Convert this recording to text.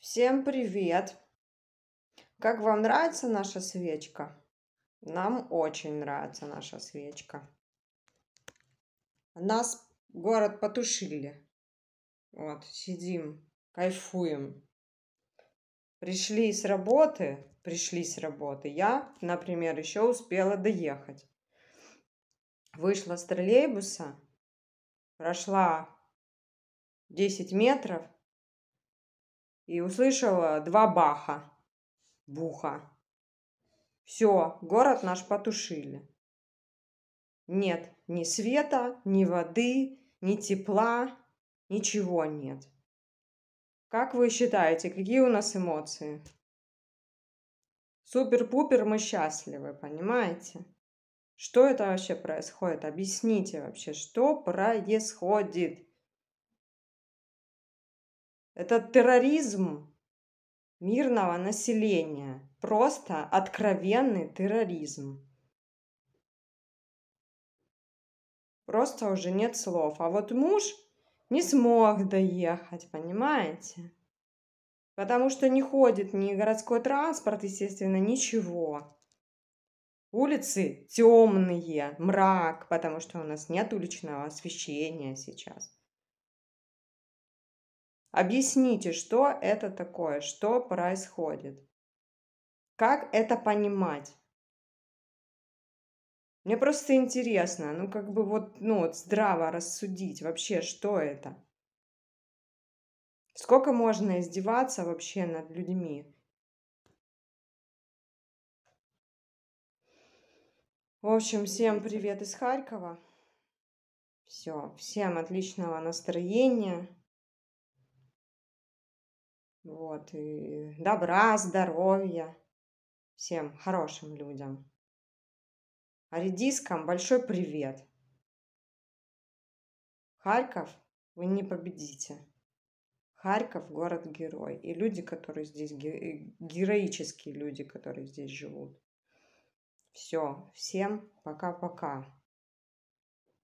Всем привет! Как вам нравится наша свечка? Нам очень нравится наша свечка. Нас город потушили. Вот, сидим, кайфуем. Пришли с работы, пришли с работы. Я, например, еще успела доехать. Вышла с троллейбуса, прошла 10 метров – и услышала два баха. Буха. Все, город наш потушили. Нет ни света, ни воды, ни тепла, ничего нет. Как вы считаете, какие у нас эмоции? Супер-пупер, мы счастливы, понимаете? Что это вообще происходит? Объясните вообще, что происходит? Это терроризм мирного населения. Просто откровенный терроризм. Просто уже нет слов. А вот муж не смог доехать, понимаете? Потому что не ходит ни городской транспорт, естественно, ничего. Улицы темные, мрак, потому что у нас нет уличного освещения сейчас. Объясните, что это такое, что происходит. Как это понимать? Мне просто интересно, ну как бы вот, ну вот здраво рассудить вообще, что это. Сколько можно издеваться вообще над людьми? В общем, всем привет из Харькова. Все, всем отличного настроения. Вот, и добра, здоровья всем хорошим людям. А редискам большой привет. Харьков вы не победите. Харьков – город-герой. И люди, которые здесь, героические люди, которые здесь живут. Все, всем пока-пока.